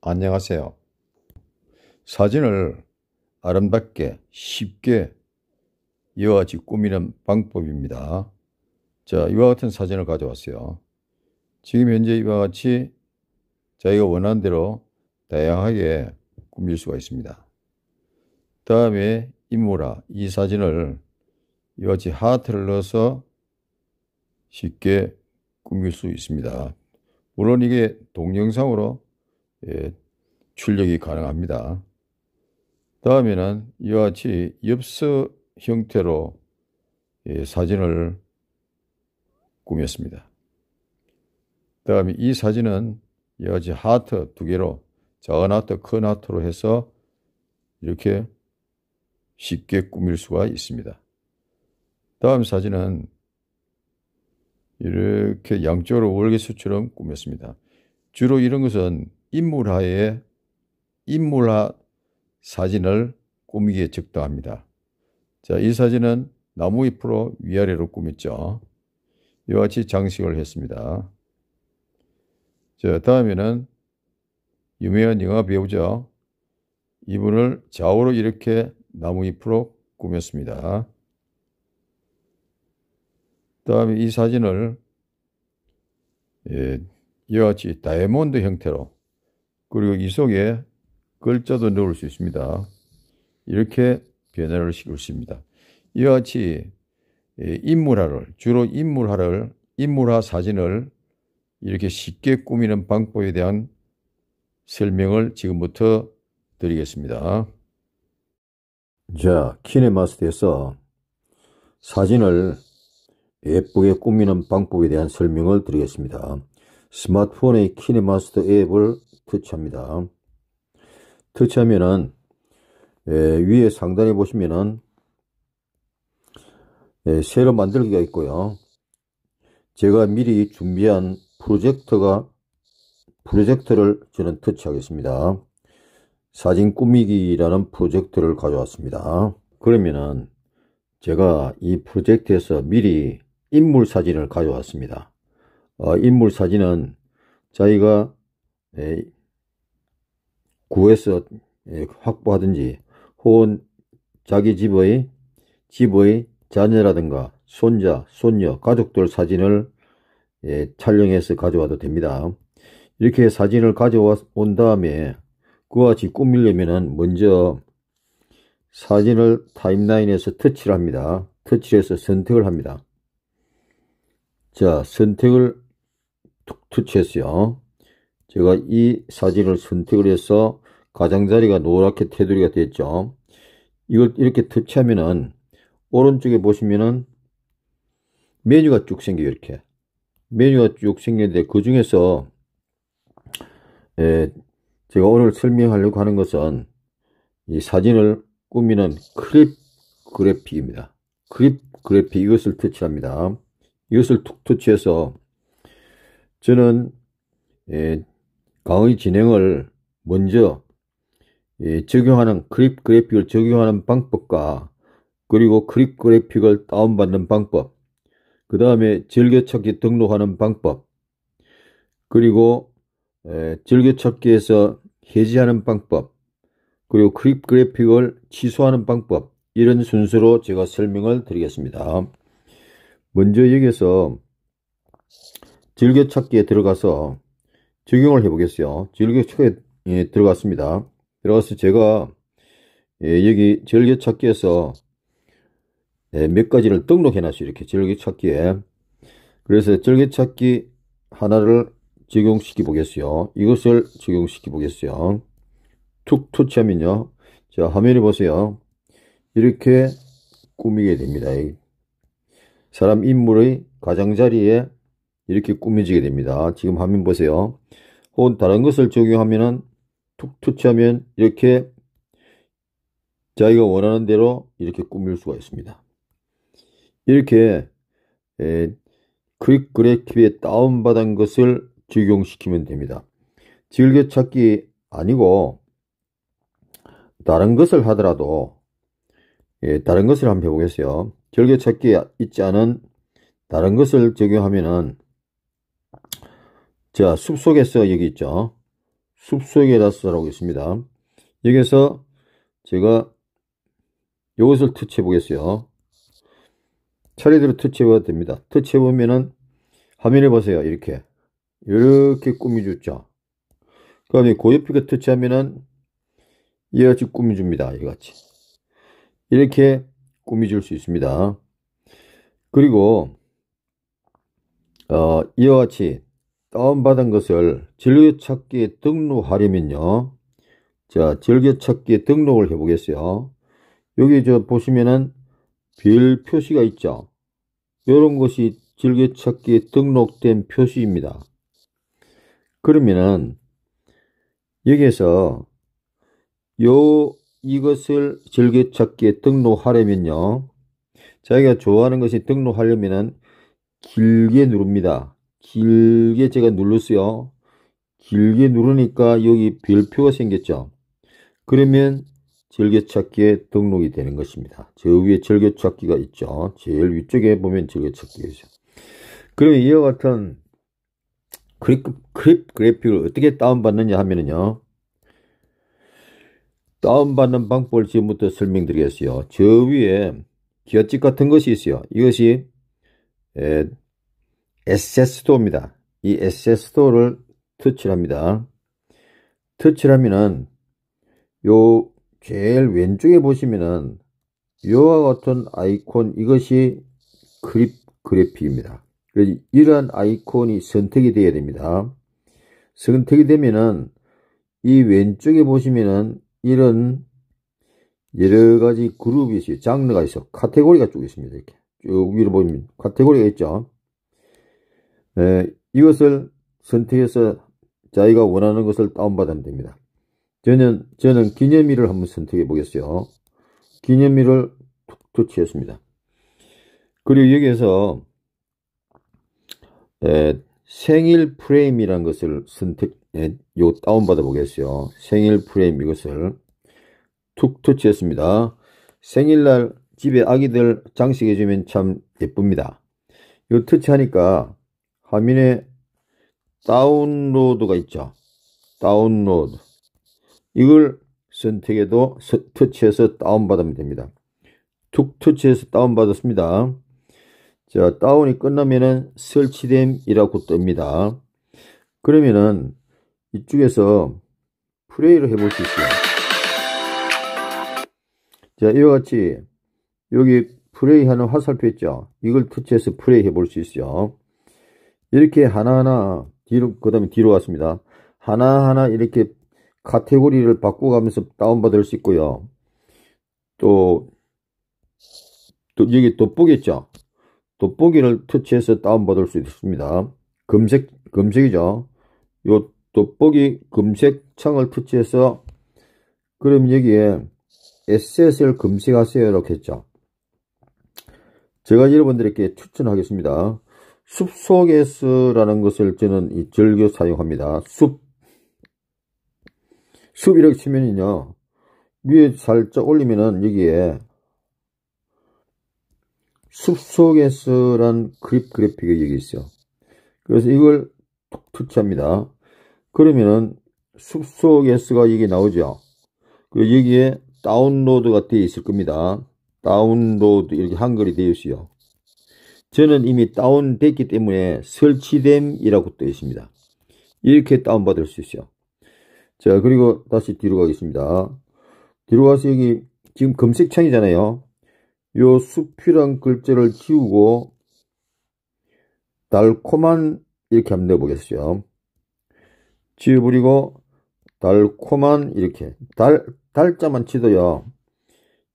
안녕하세요. 사진을 아름답게 쉽게 이와 같이 꾸미는 방법입니다. 자, 이와 같은 사진을 가져왔어요. 지금 현재 이와 같이 자기가 원하는 대로 다양하게 꾸밀 수가 있습니다. 다음에 인물라이 사진을 이와 같이 하트를 넣어서 쉽게 꾸밀 수 있습니다. 물론 이게 동영상으로 예, 출력이 가능합니다. 다음에는 이와 같이 엽서 형태로 예, 사진을 꾸몄습니다. 다음에 이 사진은 이와 같이 하트 두 개로 작은 하트, 큰 하트로 해서 이렇게 쉽게 꾸밀 수가 있습니다. 다음 사진은 이렇게 양쪽으로 월계수처럼 꾸몄습니다. 주로 이런 것은 인물화에 인물화 사진을 꾸미기에 적당합니다. 자, 이 사진은 나무 잎으로 위아래로 꾸몄죠. 이와 같이 장식을 했습니다. 자, 다음에는 유명한 영화 배우죠. 이분을 좌우로 이렇게 나무 잎으로 꾸몄습니다. 다음에 이 사진을 예, 이와 같이 다이아몬드 형태로 그리고 이 속에 글자도 넣을 수 있습니다. 이렇게 변화를 시킬 수 있습니다. 이와 같이 예, 인물화를 주로 인물화를 인물화 사진을 이렇게 쉽게 꾸미는 방법에 대한 설명을 지금부터 드리겠습니다. 자, 키네마스터에서 사진을 예쁘게 꾸미는 방법에 대한 설명을 드리겠습니다. 스마트폰의 키네마스터 앱을 터치합니다. 터치하면은 예, 위에 상단에 보시면은 예, 새로 만들기가 있고요. 제가 미리 준비한 프로젝터가 프로젝터를 저는 터치하겠습니다. 사진 꾸미기라는 프로젝터를 가져왔습니다. 그러면은 제가 이 프로젝트에서 미리 인물 사진을 가져왔습니다. 어, 인물 사진은 자기가 에, 예, 구해서 에, 예, 확보하든지 혹은 자기 집의 집의 자녀라든가 손자, 손녀, 가족들 사진을 에, 예, 촬영해서 가져와도 됩니다. 이렇게 사진을 가져온 다음에 그와 같이 꾸밀려면 먼저 사진을 타임라인에서 터치를 합니다. 터치해서 선택을 합니다. 자, 선택을 툭 터치했어요. 제가 이 사진을 선택을 해서 가장자리가 노랗게 테두리가 됐죠. 이걸 이렇게 터치하면은 오른쪽에 보시면은 메뉴가 쭉 생겨요. 이렇게. 메뉴가 쭉 생기는데 그 중에서 예, 제가 오늘 설명하려고 하는 것은 이 사진을 꾸미는 크립 그래픽입니다. 크립 그래픽 이것을 터치합니다. 이것을 툭툭 취해서 저는 예, 강의 진행을 먼저 예, 적용하는 크립 그래픽을 적용하는 방법과 그리고 크립 그래픽을 다운받는 방법 그 다음에 즐겨찾기 등록하는 방법 그리고 예, 즐겨찾기에서 해지하는 방법 그리고 크립 그래픽을 취소하는 방법 이런 순서로 제가 설명을 드리겠습니다. 먼저 여기서 즐겨찾기에 들어가서 적용을 해보겠어요. 즐겨찾기에 들어갔습니다. 들어가서 제가 예, 여기 즐겨찾기에서 예, 몇 가지를 등록해놨어요. 이렇게 즐겨찾기에. 그래서 즐겨찾기 하나를 적용시키 보겠어요. 이것을 적용시키 보겠어요. 툭 터치하면요. 자, 화면을 보세요. 이렇게 꾸미게 됩니다. 사람 인물의 가장자리에 이렇게 꾸며지게 됩니다. 지금 화면 보세요. 혹은 다른 것을 적용하면은 툭 터치하면 이렇게 자기가 원하는 대로 이렇게 꾸밀 수가 있습니다. 이렇게 에, 크릭 그래티에 다운받은 것을 적용시키면 됩니다. 즐겨찾기 아니고 다른 것을 하더라도 예, 다른 것을 한번 해보겠어요. 결계찾기에 있지 않은 다른 것을 적용하면은 자 숲속에서 여기 있죠 숲속에다서라고 있습니다 여기서 에 제가 이것을 터치해 보겠어요 차례대로 터치해 봐도 됩니다 터치해 보면은 화면에 보세요 이렇게 이렇게 꾸미 줬죠 그 다음에 고옆에 터치하면은 이같이 꾸미 줍니다 이같이 이렇게 꾸미줄 수 있습니다. 그리고 어, 이와 같이 다운받은 것을 즐겨찾기에 등록하려면요. 자, 즐겨찾기에 등록을 해 보겠어요. 여기 저 보시면은 빌 표시가 있죠. 이런 것이 즐겨찾기에 등록된 표시입니다. 그러면은 여기에서 요 이것을 즐겨찾기에 등록하려면요. 자기가 좋아하는 것이 등록하려면 길게 누릅니다. 길게 제가 눌렀어요. 길게 누르니까 여기 별표가 생겼죠. 그러면 즐겨찾기에 등록이 되는 것입니다. 저 위에 즐겨찾기가 있죠. 제일 위쪽에 보면 즐겨찾기죠그럼 이와 같은 크립, 크립 그래픽을 어떻게 다운받느냐 하면은요. 다운받는 방법을 지금부터 설명드리겠어요. 저 위에 기어집 같은 것이 있어요. 이것이 에, SS도입니다. 이 SS도를 터치합니다. 터치하면은 요 제일 왼쪽에 보시면은 요와 같은 아이콘 이것이 그립 그래픽입니다. 그래서 이러한 아이콘이 선택이 되어야 됩니다. 선택이 되면은 이 왼쪽에 보시면은 이런 여러 가지 그룹이 있어요. 장르가 있어. 카테고리가 쭉 있습니다. 이렇게 쭉 위로 보면 카테고리가 있죠. 에, 네, 이것을 선택해서 자기가 원하는 것을 다운받으면 됩니다. 저는, 저는 기념일을 한번 선택해 보겠어요. 기념일을 툭툭치했습니다 그리고 여기에서 에, 생일 프레임이라는 것을 선택 예, 요 다운받아 보겠어요. 생일 프레임 이것을 툭 터치했습니다. 생일날 집에 아기들 장식해주면 참 예쁩니다. 요 터치하니까 화면에 다운로드가 있죠. 다운로드. 이걸 선택해도 터치해서 다운받으면 됩니다. 툭 터치해서 다운받았습니다. 자, 다운이 끝나면은 설치됨이라고 뜹니다. 그러면은 이쪽에서 플레이를 해볼 수 있어요. 자, 이와 같이 여기 플레이하는 화살표 있죠? 이걸 터치해서 플레이 해볼 수 있어요. 이렇게 하나하나 뒤로, 그 다음에 뒤로 왔습니다. 하나하나 이렇게 카테고리를 바꿔가면서 다운받을 수 있고요. 또, 또 여기 돋보기 있죠? 돋보기를 터치해서 다운받을 수 있습니다. 검색, 검색이죠? 요 돋보기 금색 창을 터치해서 그럼 여기에 에셋를 검색하세요 이렇게 했죠 제가 여러분들에게 추천하겠습니다 숲속에서라는 것을 저는 이절겨 사용합니다 숲 숲 이렇게 치면요 위에 살짝 올리면은 여기에 숲속에서란 그립 그래픽이 여기 있어요 그래서 이걸 툭 터치합니다 그러면은 숲속에서가 여기 나오죠. 그리고 여기에 다운로드가 되어 있을 겁니다. 다운로드 이렇게 한글이 되어 있어요. 저는 이미 다운됐기 때문에 설치됨이라고 되어 있습니다. 이렇게 다운받을 수 있어요. 자, 그리고 다시 뒤로 가겠습니다. 뒤로 가서 여기 지금 검색창이잖아요. 요 숲이란 글자를 지우고 달콤한 이렇게 한번 넣어보겠어요. 지우부리고 달콤한 이렇게 달 달자만 치도요.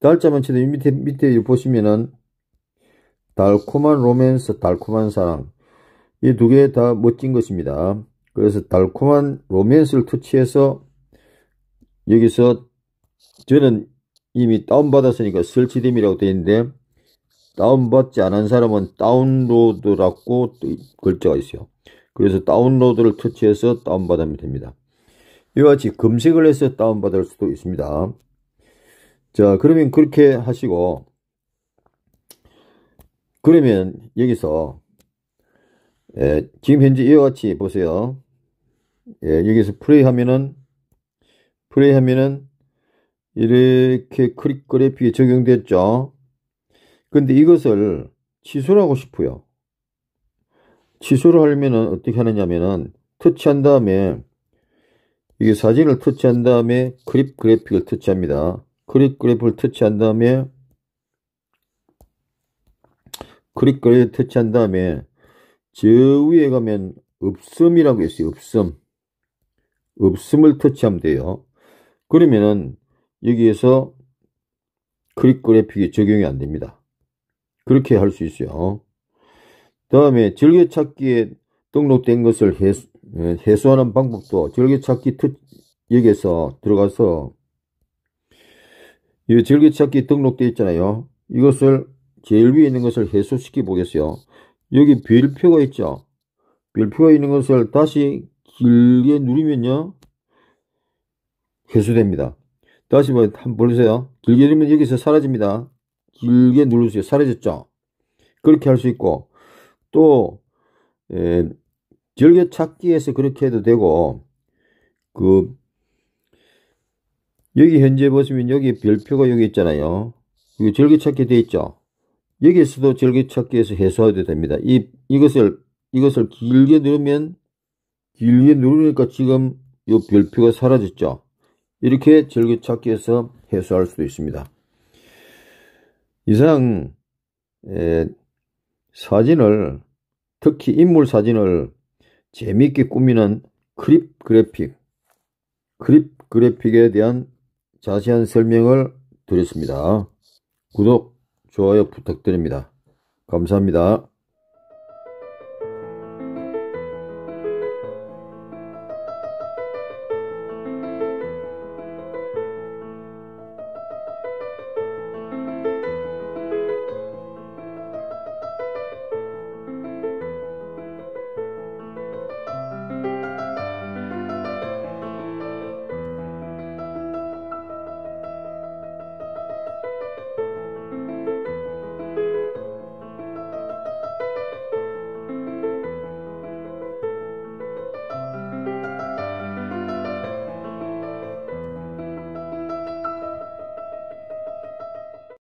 달자만 치도 밑에 밑에 보시면은 달콤한 로맨스, 달콤한 사랑 이 두 개 다 멋진 것입니다. 그래서 달콤한 로맨스를 터치해서 여기서 저는 이미 다운받았으니까 설치됨이라고 되어 있는데 다운받지 않은 사람은 다운로드라고 글자가 있어요. 그래서 다운로드를 터치해서 다운받으면 됩니다. 이와 같이 검색을 해서 다운받을 수도 있습니다. 자 그러면 그렇게 하시고 그러면 여기서 예, 지금 현재 이와 같이 보세요. 예, 여기서 플레이 하면은 플레이 하면은 이렇게 클릭 그래픽이 적용됐죠. 근데 이것을 취소하고 를 싶어요. 취소를 하려면 어떻게 하느냐면은 터치한 다음에 이게 사진을 터치한 다음에 그립 그래픽을 터치합니다. 그립 그래픽을 터치한 다음에 그립 그래픽을 터치한 다음에 저 위에 가면 읍섬이라고 있어요. 읍섬. 읍섬을 터치하면 돼요. 그러면은 여기에서 그립 그래픽이 적용이 안 됩니다. 그렇게 할 수 있어요. 다음에 즐겨찾기에 등록된 것을 해소, 해소하는 방법도 즐겨찾기 여기에서 들어가서 이 즐겨찾기 등록되어 있잖아요. 이것을 제일 위에 있는 것을 해소시켜 보겠어요. 여기 별표가 있죠. 별표가 있는 것을 다시 길게 누르면요. 해소됩니다. 다시 뭐, 한번 보세요. 길게 누르면 여기서 사라집니다. 길게 누르세요. 사라졌죠. 그렇게 할 수 있고 또 에, 예, 즐겨 찾기에서 그렇게 해도 되고 그 여기 현재 보시면 여기 별표가 여기 있잖아요. 여기 즐겨찾기 돼 있죠. 여기에서도 즐겨찾기에서 해소해도 됩니다. 이 이것을 이것을 길게 누르면 길게 누르니까 지금 이 별표가 사라졌죠. 이렇게 즐겨찾기에서 해소할 수도 있습니다. 이상 에, 예, 사진을 특히 인물 사진을 재미있게 꾸미는 크립 그래픽, 크립 그래픽에 대한 자세한 설명을 드렸습니다. 구독, 좋아요 부탁드립니다. 감사합니다.